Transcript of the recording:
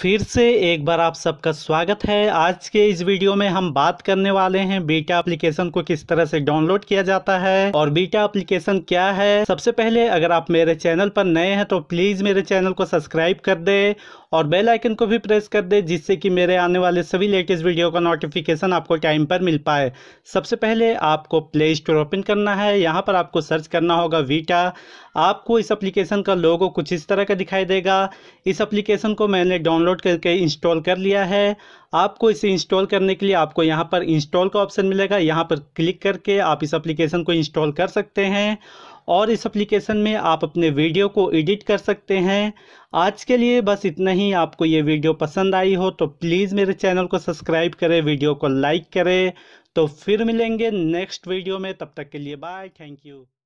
फिर से एक बार आप सबका स्वागत है आज के इस वीडियो में हम बात करने वाले हैं बीटा एप्लीकेशन को किस तरह से डाउनलोड किया जाता है और बीटा एप्लीकेशन क्या है सबसे पहले अगर आप मेरे चैनल पर नए हैं तो प्लीज़ मेरे चैनल को सब्सक्राइब कर दे और बेल आइकन को भी प्रेस कर दे जिससे कि मेरे आने वाले सभी लेटेस्ट वीडियो का नोटिफिकेशन आपको टाइम पर मिल पाए सबसे पहले आपको प्ले स्टोर ओपन करना है यहाँ पर आपको सर्च करना होगा वीटा आपको इस एप्लीकेशन का लोगो कुछ इस तरह का दिखाई देगा इस एप्लीकेशन को मैंने डाउनलोड डाउनलोड करके इंस्टॉल कर लिया है आपको इसे इंस्टॉल करने के लिए आपको यहाँ पर इंस्टॉल का ऑप्शन मिलेगा यहाँ पर क्लिक करके आप इस एप्लीकेशन को इंस्टॉल कर सकते हैं और इस एप्लीकेशन में आप अपने वीडियो को एडिट कर सकते हैं आज के लिए बस इतना ही आपको ये वीडियो पसंद आई हो तो प्लीज़ मेरे चैनल को सब्सक्राइब करें वीडियो को लाइक करें तो फिर मिलेंगे नेक्स्ट वीडियो में तब तक के लिए बाय थैंक यू